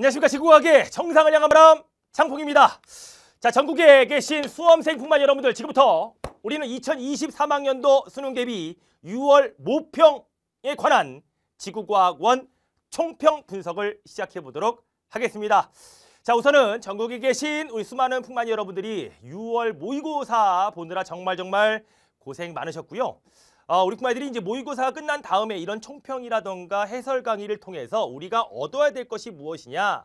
안녕하십니까 지구과학의 정상을 향한 바람 장풍입니다 자 전국에 계신 수험생뿐만 여러분들 지금부터 우리는 2023학년도 수능 대비 6월 모평에 관한 지구과학원 총평 분석을 시작해 보도록 하겠습니다 자 우선은 전국에 계신 우리 수많은 풍만 여러분들이 6월 모의고사 보느라 정말 정말 고생 많으셨고요 아, 우리 아이들이 이제 모의고사가 끝난 다음에 이런 총평이라던가 해설 강의를 통해서 우리가 얻어야 될 것이 무엇이냐?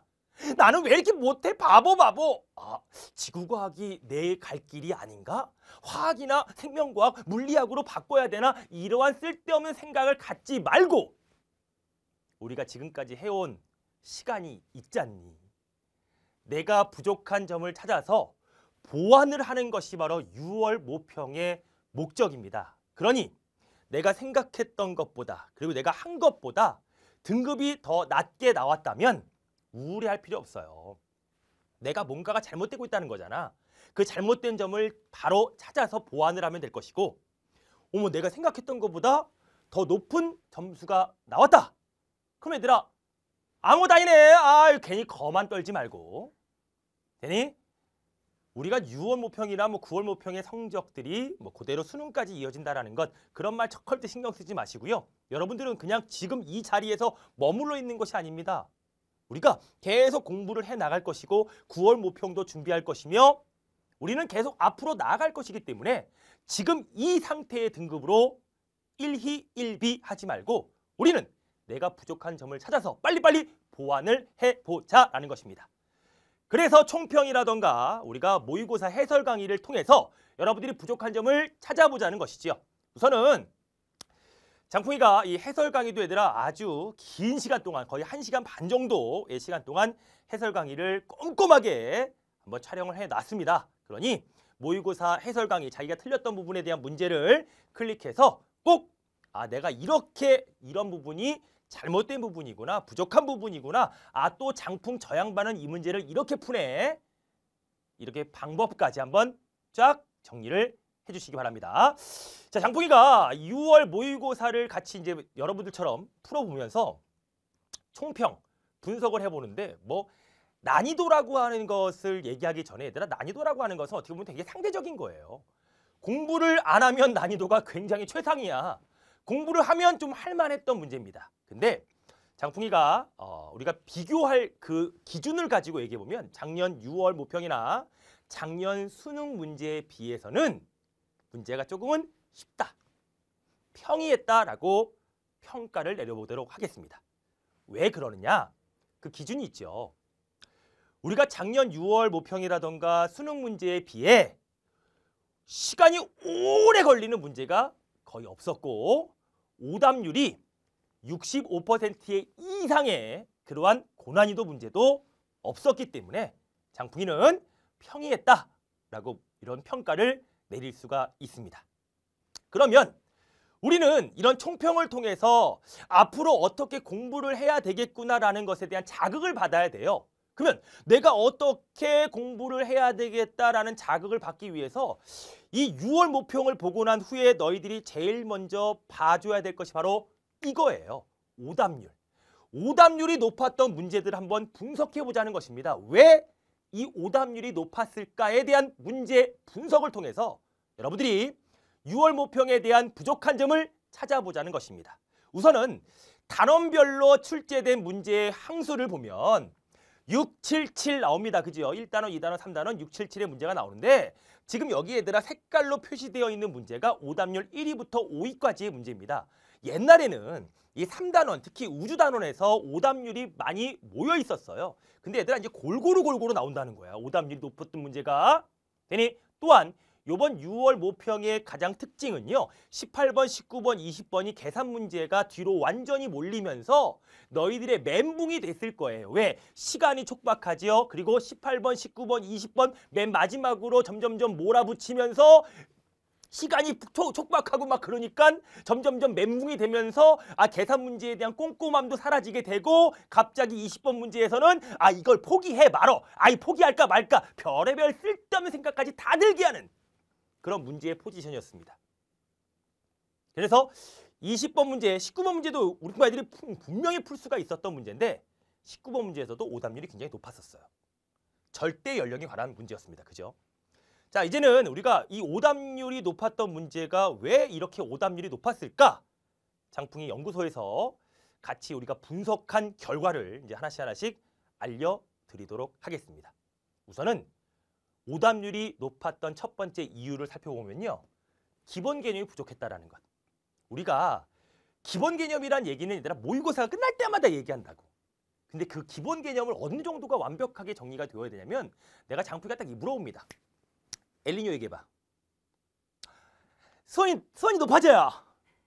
나는 왜 이렇게 못해 바보 바보 아 지구과학이 내일 갈 길이 아닌가 화학이나 생명과학 물리학으로 바꿔야 되나 이러한 쓸데없는 생각을 갖지 말고 우리가 지금까지 해온 시간이 있잖니 내가 부족한 점을 찾아서 보완을 하는 것이 바로 6월 모평의 목적입니다 그러니 내가 생각했던 것보다 그리고 내가 한 것보다 등급이 더 낮게 나왔다면 우울해할 필요 없어요. 내가 뭔가가 잘못되고 있다는 거잖아. 그 잘못된 점을 바로 찾아서 보완을 하면 될 것이고 어머 내가 생각했던 것보다 더 높은 점수가 나왔다. 그럼 얘들아 아무도 아니네. 아유 괜히 거만 떨지 말고 되니? 우리가 6월 모평이나 뭐 9월 모평의 성적들이 뭐 그대로 수능까지 이어진다라는 것 그런 말 척헐때 신경 쓰지 마시고요. 여러분들은 그냥 지금 이 자리에서 머물러 있는 것이 아닙니다. 우리가 계속 공부를 해 나갈 것이고 9월 모평도 준비할 것이며 우리는 계속 앞으로 나아갈 것이기 때문에 지금 이 상태의 등급으로 1희 1비 하지 말고 우리는 내가 부족한 점을 찾아서 빨리빨리 보완을 해보자라는 것입니다. 그래서 총평이라던가 우리가 모의고사 해설 강의를 통해서 여러분들이 부족한 점을 찾아보자는 것이지요. 우선은 장풍이가 이 해설 강의도 얘들아 아주 긴 시간 동안 거의 한시간반 정도의 시간 동안 해설 강의를 꼼꼼하게 한번 촬영을 해놨습니다. 그러니 모의고사 해설 강의 자기가 틀렸던 부분에 대한 문제를 클릭해서 꼭 아 내가 이렇게 이런 부분이 잘못된 부분이구나 부족한 부분이구나 아 또 장풍 저 양반은 이 문제를 이렇게 푸네 이렇게 방법까지 한번 쫙 정리를 해주시기 바랍니다. 자 장풍이가 6월 모의고사를 같이 이제 여러분들처럼 풀어보면서 총평 분석을 해보는데 뭐 난이도라고 하는 것을 얘기하기 전에 얘들아 난이도라고 하는 것은 어떻게 보면 되게 상대적인 거예요. 공부를 안 하면 난이도가 굉장히 최상이야. 공부를 하면 좀 할만했던 문제입니다. 근데 장풍이가 어, 우리가 비교할 그 기준을 가지고 얘기해 보면 작년 6월 모평이나 작년 수능 문제에 비해서는 문제가 조금은 쉽다, 평이했다라고 평가를 내려보도록 하겠습니다. 왜 그러느냐? 그 기준이 있죠. 우리가 작년 6월 모평이라던가 수능 문제에 비해 시간이 오래 걸리는 문제가 거의 없었고 오답률이 65%의 이상의 그러한 고난이도 문제도 없었기 때문에 장풍이는 평이했다라고 이런 평가를 내릴 수가 있습니다. 그러면 우리는 이런 총평을 통해서 앞으로 어떻게 공부를 해야 되겠구나라는 것에 대한 자극을 받아야 돼요. 그러면 내가 어떻게 공부를 해야 되겠다라는 자극을 받기 위해서 이 6월 모평을 보고 난 후에 너희들이 제일 먼저 봐줘야 될 것이 바로 이거예요. 오답률. 오답률이 높았던 문제들을 한번 분석해보자는 것입니다. 왜 이 오답률이 높았을까에 대한 문제 분석을 통해서 여러분들이 6월 모평에 대한 부족한 점을 찾아보자는 것입니다. 우선은 단원별로 출제된 문제의 항수를 보면 6, 7, 7 나옵니다. 그죠? 1단원, 2단원, 3단원, 6, 7, 7의 문제가 나오는데 지금 여기 얘들아 색깔로 표시되어 있는 문제가 오답률 1위부터 5위까지의 문제입니다. 옛날에는 이 3단원, 특히 우주단원에서 오답률이 많이 모여 있었어요. 근데 얘들아 이제 골고루 골고루 나온다는 거야. 오답률이 높았던 문제가. 되니 또한 요번 6월 모평의 가장 특징은요. 18번, 19번, 20번이 계산 문제가 뒤로 완전히 몰리면서 너희들의 멘붕이 됐을 거예요. 왜? 시간이 촉박하지요. 그리고 18번, 19번, 20번 맨 마지막으로 점점점 몰아붙이면서 시간이 촉박하고 막 그러니까 점점점 멘붕이 되면서 아 계산 문제에 대한 꼼꼼함도 사라지게 되고 갑자기 20번 문제에서는 아 이걸 포기해 말어 아이 포기할까 말까 별의별 쓸데없는 생각까지 다 들게 하는 그런 문제의 포지션이었습니다. 그래서 20번 문제, 19번 문제도 우리아이들이 분명히 풀 수가 있었던 문제인데 19번 문제에서도 오답률이 굉장히 높았었어요. 절대 연령에 관한 문제였습니다. 그죠? 자, 이제는 우리가 이 오답률이 높았던 문제가 왜 이렇게 오답률이 높았을까? 장풍이 연구소에서 같이 우리가 분석한 결과를 이제 하나씩 하나씩 알려드리도록 하겠습니다. 우선은 오답률이 높았던 첫 번째 이유를 살펴보면요. 기본 개념이 부족했다라는 것. 우리가 기본 개념이란 얘기는 얘들아 모의고사가 끝날 때마다 얘기한다고. 근데 그 기본 개념을 어느 정도가 완벽하게 정리가 되어야 되냐면 내가 장프가 딱 물어봅니다. 엘리뇨 얘기해봐. 수원이, 수원이 높아져야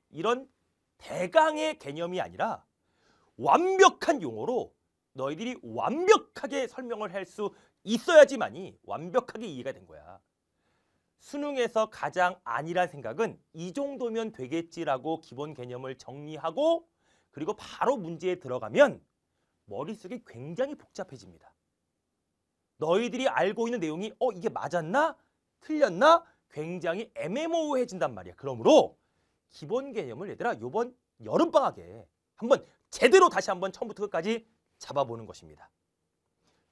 이런 대강의 개념이 아니라 완벽한 용어로 너희들이 완벽하게 설명을 할수 있어야지만이 완벽하게 이해가 된 거야. 수능에서 가장 아니란 생각은 이 정도면 되겠지라고 기본 개념을 정리하고 그리고 바로 문제에 들어가면 머릿속이 굉장히 복잡해집니다. 너희들이 알고 있는 내용이 어 이게 맞았나? 틀렸나? 굉장히 애매모호해진단 말이야. 그러므로 기본 개념을 얘들아 요번 여름방학에 한번 제대로 다시 한번 처음부터 끝까지 잡아보는 것입니다.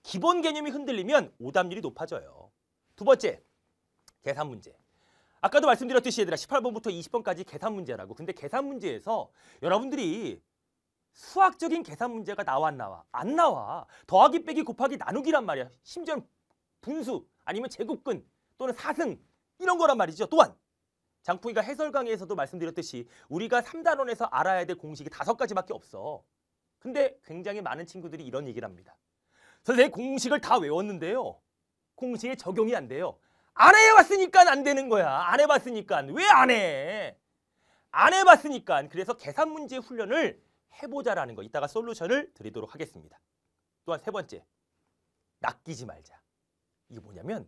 기본 개념이 흔들리면 오답률이 높아져요. 두 번째, 계산 문제. 아까도 말씀드렸듯이 얘들아 18번부터 20번까지 계산 문제라고. 근데 계산 문제에서 여러분들이 수학적인 계산 문제가 나와 안 나와? 안 나와. 더하기 빼기 곱하기 나누기란 말이야. 심지어 분수 아니면 제곱근 또는 사승 이런 거란 말이죠. 또한 장풍이가 해설 강의에서도 말씀드렸듯이 우리가 3단원에서 알아야 될 공식이 다섯 가지밖에 없어. 근데 굉장히 많은 친구들이 이런 얘기를 합니다. 그래서 내 공식을 다 외웠는데요. 공식에 적용이 안 돼요. 안 해봤으니까 안 되는 거야. 안 해봤으니까. 왜 안 해? 안 해봤으니까. 그래서 계산 문제 훈련을 해보자라는 거. 이따가 솔루션을 드리도록 하겠습니다. 또한 세 번째. 낚이지 말자. 이게 뭐냐면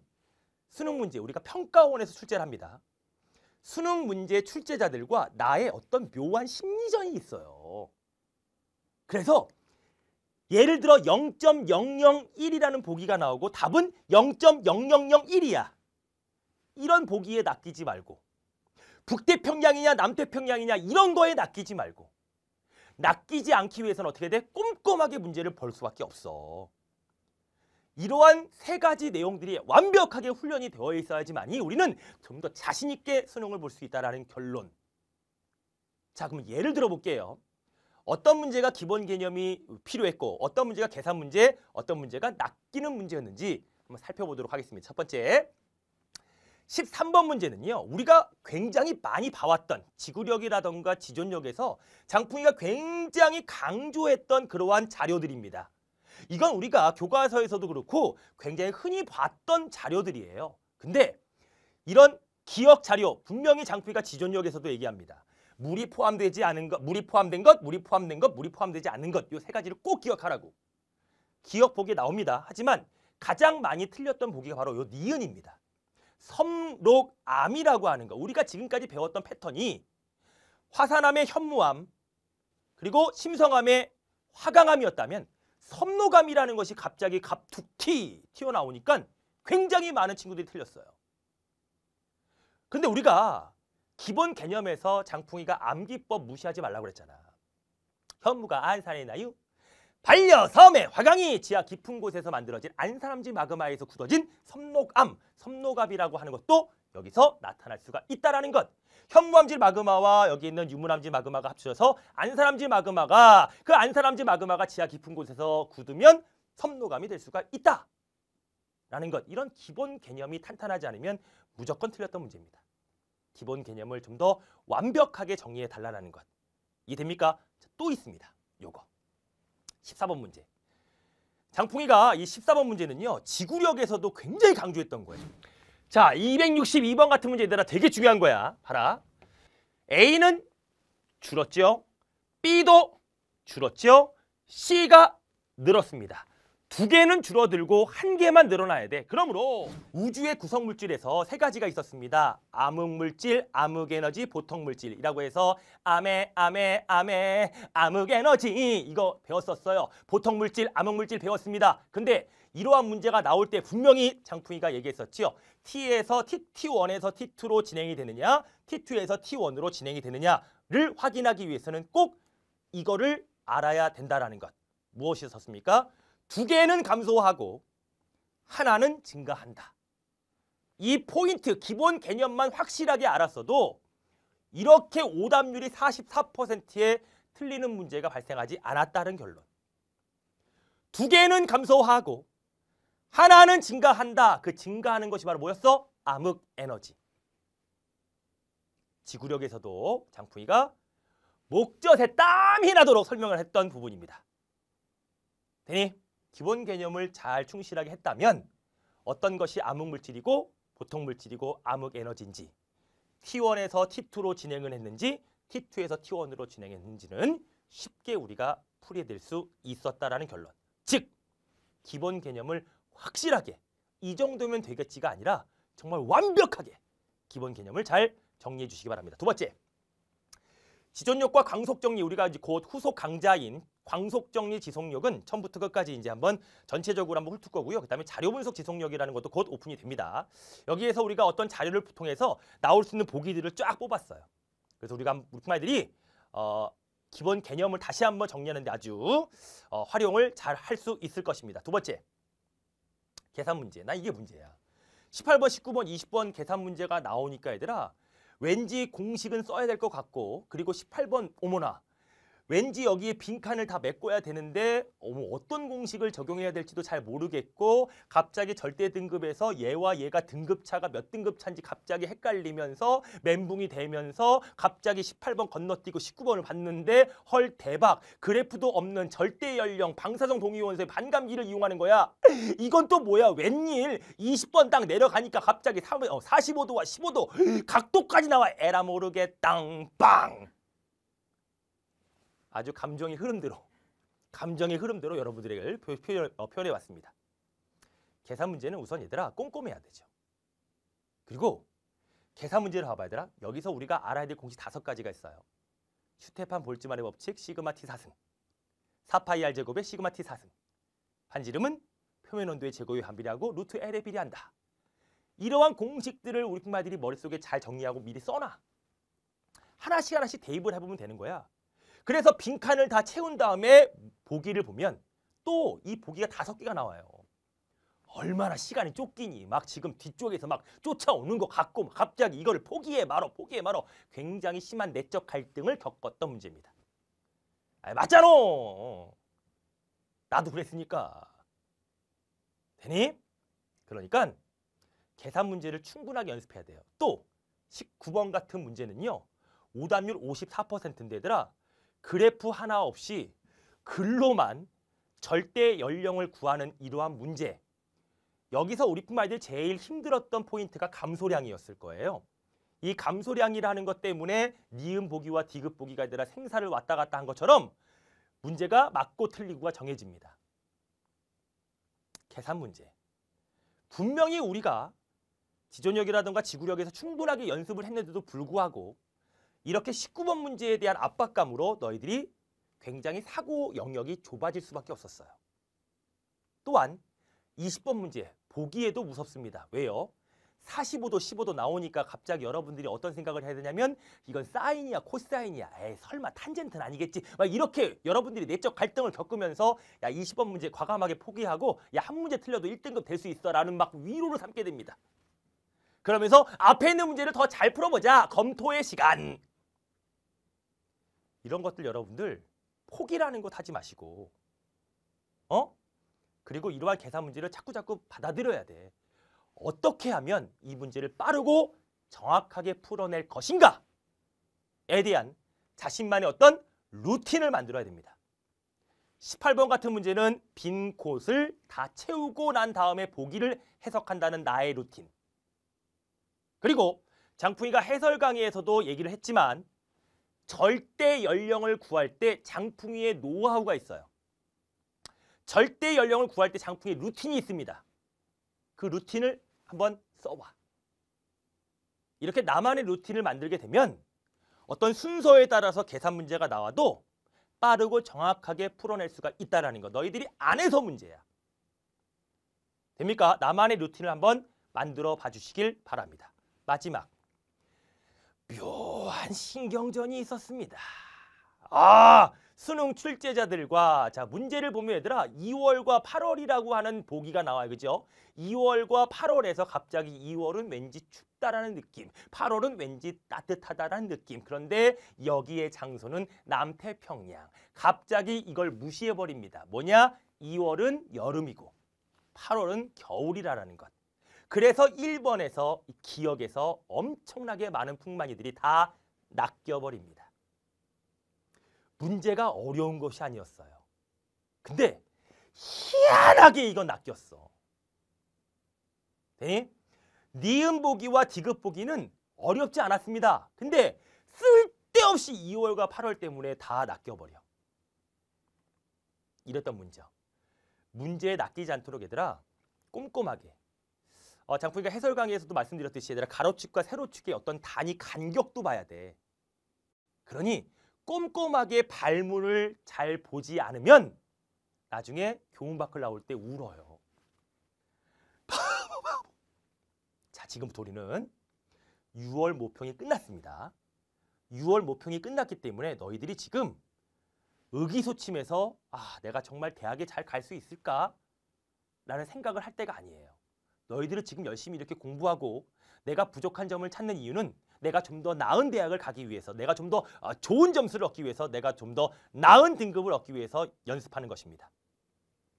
수능 문제 우리가 평가원에서 출제를 합니다. 수능 문제 출제자들과 나의 어떤 묘한 심리전이 있어요. 그래서 예를 들어 0.001이라는 보기가 나오고 답은 0.0001이야. 이런 보기에 낚이지 말고 북태평양이냐 남태평양이냐 이런 거에 낚이지 말고 낚이지 않기 위해서는 어떻게 돼? 꼼꼼하게 문제를 볼 수밖에 없어. 이러한 세 가지 내용들이 완벽하게 훈련이 되어 있어야지만이 우리는 좀 더 자신 있게 수능을 볼 수 있다라는 결론. 자, 그럼 예를 들어 볼게요. 어떤 문제가 기본 개념이 필요했고 어떤 문제가 계산 문제, 어떤 문제가 낚이는 문제였는지 한번 살펴보도록 하겠습니다. 첫 번째, 13번 문제는요. 우리가 굉장히 많이 봐왔던 지구력이라던가 지존력에서 장풍이가 굉장히 강조했던 그러한 자료들입니다. 이건 우리가 교과서에서도 그렇고 굉장히 흔히 봤던 자료들이에요. 근데 이런 기억 자료 분명히 장풍이가 지존력에서도 얘기합니다. 물이 포함되지 않은 것, 물이 포함된 것, 물이 포함된 것, 물이 포함되지 않은 것이 세 가지를 꼭 기억하라고. 기억 보기에 나옵니다. 하지만 가장 많이 틀렸던 보기가 바로 요 니은입니다. 섬록암이라고 하는 거. 우리가 지금까지 배웠던 패턴이 화산암의 현무암 그리고 심성암의 화강암이었다면 섬록암이라는 것이 갑자기 갑툭튀 튀어나오니까 굉장히 많은 친구들이 틀렸어요. 근데 우리가 기본 개념에서 장풍이가 암기법 무시하지 말라고 그랬잖아. 현무가 안산의 나유 반려 섬의 화강이 지하 깊은 곳에서 만들어진 안산암지 마그마에서 굳어진 섬녹암섬녹압이라고 하는 것도 여기서 나타날 수가 있다라는 것. 현무암지 마그마와 여기 있는 유문암지 마그마가 합쳐져서 안산암지 마그마가 그안산암지 마그마가 지하 깊은 곳에서 굳으면 섬녹암이될 수가 있다. 라는 것. 이런 기본 개념이 탄탄하지 않으면 무조건 틀렸던 문제입니다. 기본 개념을 좀 더 완벽하게 정리해 달라는 것. 이해됩니까? 또 있습니다. 요거. 14번 문제. 장풍이가 이 14번 문제는요. 지구력에서도 굉장히 강조했던 거예요. 자, 262번 같은 문제 얘들아 되게 중요한 거야. 봐라. A는 줄었죠? B도 줄었죠? C가 늘었습니다. 두 개는 줄어들고 한 개만 늘어나야 돼. 그러므로 우주의 구성 물질에서 세 가지가 있었습니다. 암흑 물질, 암흑 에너지, 보통 물질이라고 해서 암에 암에 암에 암흑 에너지 이거 배웠었어요. 보통 물질, 암흑 물질 배웠습니다. 근데 이러한 문제가 나올 때 분명히 장풍이가 얘기했었지요. T에서 T, T1에서 T2로 진행이 되느냐, T2에서 T1으로 진행이 되느냐를 확인하기 위해서는 꼭 이거를 알아야 된다라는 것. 무엇이 었습니까 두 개는 감소하고 하나는 증가한다. 이 포인트 기본 개념만 확실하게 알았어도 이렇게 오답률이 44%에 틀리는 문제가 발생하지 않았다는 결론. 두 개는 감소하고 하나는 증가한다. 그 증가하는 것이 바로 뭐였어? 암흑 에너지. 지구력에서도 장풍이가 목젖에 땀이 나도록 설명을 했던 부분입니다. 되니? 기본 개념을 잘 충실하게 했다면 어떤 것이 암흑물질이고 보통물질이고 암흑에너지인지 T1에서 T2로 진행을 했는지 T2에서 T1으로 진행했는지는 쉽게 우리가 풀이될 수 있었다라는 결론. 즉, 기본 개념을 확실하게 이 정도면 되겠지가 아니라 정말 완벽하게 기본 개념을 잘 정리해 주시기 바랍니다. 두 번째, 지존력과 광속정리 우리가 이제 곧 후속 강좌인 광속정리 지속력은 처음부터 끝까지 이제 한번 전체적으로 한번 훑을 거고요. 그다음에 자료 분석 지속력이라는 것도 곧 오픈이 됩니다. 여기에서 우리가 어떤 자료를 통해서 나올 수 있는 보기들을 쫙 뽑았어요. 그래서 우리가 우리 아이들이 어, 기본 개념을 다시 한번 정리하는데 아주 어, 활용을 잘 할 수 있을 것입니다. 두 번째, 계산 문제. 나 이게 문제야. 18번, 19번, 20번 계산 문제가 나오니까 얘들아 왠지 공식은 써야 될 것 같고 그리고 18번 오모나 왠지 여기에 빈칸을 다 메꿔야 되는데 어머 어떤 공식을 적용해야 될지도 잘 모르겠고 갑자기 절대 등급에서 얘와 얘가 등급차가 몇 등급차인지 갑자기 헷갈리면서 멘붕이 되면서 갑자기 18번 건너뛰고 19번을 봤는데 헐 대박 그래프도 없는 절대 연령 방사성 동위원소의 반감기를 이용하는 거야 이건 또 뭐야 웬일 20번 딱 내려가니까 갑자기 45도와 어, 15도 각도까지 나와 에라 모르게 땅빵 아주 감정의 흐름대로 감정의 흐름대로 여러분들에게 어, 표현해 왔습니다. 계산 문제는 우선 얘들아 꼼꼼해야 되죠. 그리고 계산 문제를 봐봐 얘들아. 여기서 우리가 알아야 될 공식 다섯 가지가 있어요. 슈테판 볼츠만의 법칙 시그마 t 사승 사파이 r 제곱의 시그마 t 사승 반지름은 표면 온도의 제곱에 반비례하고 루트 l에 비례한다. 이러한 공식들을 우리 부마들이 머릿속에 잘 정리하고 미리 써놔. 하나씩 하나씩 대입을 해보면 되는 거야. 그래서 빈칸을 다 채운 다음에 보기를 보면 또 이 보기가 다섯 개가 나와요. 얼마나 시간이 쫓기니 막 지금 뒤쪽에서 막 쫓아오는 것 같고 갑자기 이걸를 포기해 말어 포기해 말어 굉장히 심한 내적 갈등을 겪었던 문제입니다. 아, 맞잖아. 나도 그랬으니까. 되니? 그러니까 계산 문제를 충분하게 연습해야 돼요. 또 19번 같은 문제는요. 오답률 54%인데 얘들아 그래프 하나 없이 글로만 절대 연령을 구하는 이러한 문제. 여기서 우리뿐만 아니라 제일 힘들었던 포인트가 감소량이었을 거예요. 이 감소량이라는 것 때문에 니은 보기와 디귿 보기가 아니라 생사를 왔다 갔다 한 것처럼 문제가 맞고 틀리고가 정해집니다. 계산 문제. 분명히 우리가 지존력이라든가 지구력에서 충분하게 연습을 했는데도 불구하고 이렇게 19번 문제에 대한 압박감으로 너희들이 굉장히 사고 영역이 좁아질 수밖에 없었어요. 또한 20번 문제 보기에도 무섭습니다. 왜요? 45도, 15도 나오니까 갑자기 여러분들이 어떤 생각을 해야 되냐면 이건 사인이야, 코사인이야, 에이 설마 탄젠트는 아니겠지 막 이렇게 여러분들이 내적 갈등을 겪으면서 야 20번 문제 과감하게 포기하고 야 한 문제 틀려도 1등급 될 수 있어 라는 막 위로를 삼게 됩니다. 그러면서 앞에 있는 문제를 더 잘 풀어보자 검토의 시간 이런 것들 여러분들 포기라는 것 하지 마시고 어? 그리고 이러한 계산 문제를 자꾸자꾸 받아들여야 돼. 어떻게 하면 이 문제를 빠르고 정확하게 풀어낼 것인가에 대한 자신만의 어떤 루틴을 만들어야 됩니다. 18번 같은 문제는 빈 곳을 다 채우고 난 다음에 보기를 해석한다는 나의 루틴. 그리고 장풍이가 해설 강의에서도 얘기를 했지만 절대 연령을 구할 때 장풍이의 노하우가 있어요. 절대 연령을 구할 때 장풍의 루틴이 있습니다. 그 루틴을 한번 써봐. 이렇게 나만의 루틴을 만들게 되면 어떤 순서에 따라서 계산 문제가 나와도 빠르고 정확하게 풀어낼 수가 있다는 거. 너희들이 안 해서 문제야. 됩니까? 나만의 루틴을 한번 만들어 봐주시길 바랍니다. 마지막. 묘한 신경전이 있었습니다. 아, 수능 출제자들과 자 문제를 보면 얘들아 2월과 8월이라고 하는 보기가 나와요. 그죠? 2월과 8월에서 갑자기 2월은 왠지 춥다라는 느낌, 8월은 왠지 따뜻하다라는 느낌. 그런데 여기에 장소는 남태평양. 갑자기 이걸 무시해버립니다. 뭐냐? 2월은 여름이고 8월은 겨울이라는 것. 그래서 1번에서기억에서 엄청나게 많은 풍만이들이다 낚여버립니다. 문제가 어려운 것이 아니었어요. 근데 희한하게 이건 낚였어. 네? 니은 보기와 디귿 보기는 어렵지 않았습니다. 근데 쓸데없이 2월과 8월 때문에 다 낚여버려. 이랬던 문제. 문제에 낚이지 않도록 얘들아 꼼꼼하게 어, 장풍이가 해설 강의에서도 말씀드렸듯이 얘들아 가로축과 세로축의 어떤 단위 간격도 봐야 돼. 그러니 꼼꼼하게 발문을 잘 보지 않으면 나중에 교문밖을 나올 때 울어요. 자, 지금부터 우리는 6월 모평이 끝났습니다. 6월 모평이 끝났기 때문에 너희들이 지금 의기소침해서 아, 내가 정말 대학에 잘 갈 수 있을까? 라는 생각을 할 때가 아니에요. 너희들은 지금 열심히 이렇게 공부하고 내가 부족한 점을 찾는 이유는 내가 좀 더 나은 대학을 가기 위해서 내가 좀더 어, 좋은 점수를 얻기 위해서 내가 좀 더 나은 등급을 얻기 위해서 연습하는 것입니다.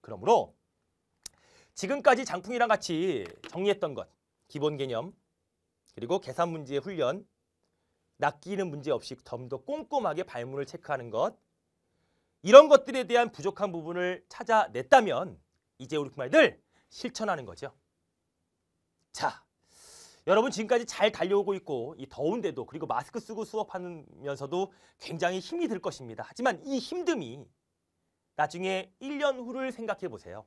그러므로 지금까지 장풍이랑 같이 정리했던 것 기본 개념 그리고 계산 문제의 훈련 낚이는 문제 없이 좀 더 꼼꼼하게 발문을 체크하는 것 이런 것들에 대한 부족한 부분을 찾아냈다면 이제 우리 그 말들 실천하는 거죠. 자, 여러분 지금까지 잘 달려오고 있고 이 더운데도 그리고 마스크 쓰고 수업하면서도 굉장히 힘이 들 것입니다. 하지만 이 힘듦이 나중에 1년 후를 생각해 보세요.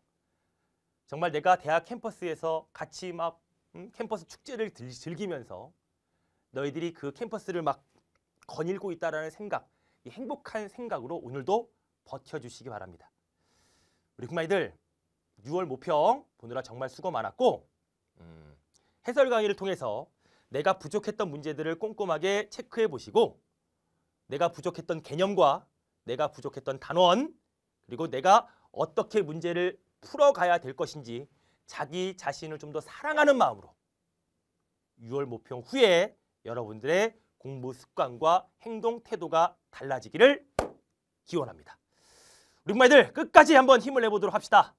정말 내가 대학 캠퍼스에서 같이 막 음, 캠퍼스 축제를 들, 즐기면서 너희들이 그 캠퍼스를 막 거닐고 있다라는 생각, 이 행복한 생각으로 오늘도 버텨주시기 바랍니다. 우리 군마이들 6월 모평 보느라 정말 수고 많았고 해설 강의를 통해서 내가 부족했던 문제들을 꼼꼼하게 체크해 보시고 내가 부족했던 개념과 내가 부족했던 단원 그리고 내가 어떻게 문제를 풀어가야 될 것인지 자기 자신을 좀 더 사랑하는 마음으로 6월 모평 후에 여러분들의 공부 습관과 행동 태도가 달라지기를 기원합니다. 우리 엄마들 끝까지 한번 힘을 내보도록 합시다.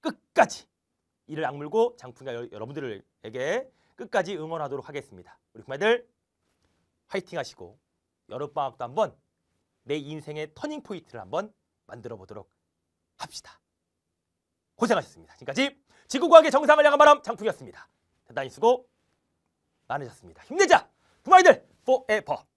끝까지. 이를 악물고 장풍자 여러분들에게 끝까지 응원하도록 하겠습니다. 우리 구매들 화이팅 하시고 여름방학도 한번 내 인생의 터닝포인트를 한번 만들어 보도록 합시다. 고생하셨습니다. 지금까지 지구과학의 정상을 향한 바람 장풍이었습니다. 대단히 수고 많으셨습니다. 힘내자! 구마이들 포에버!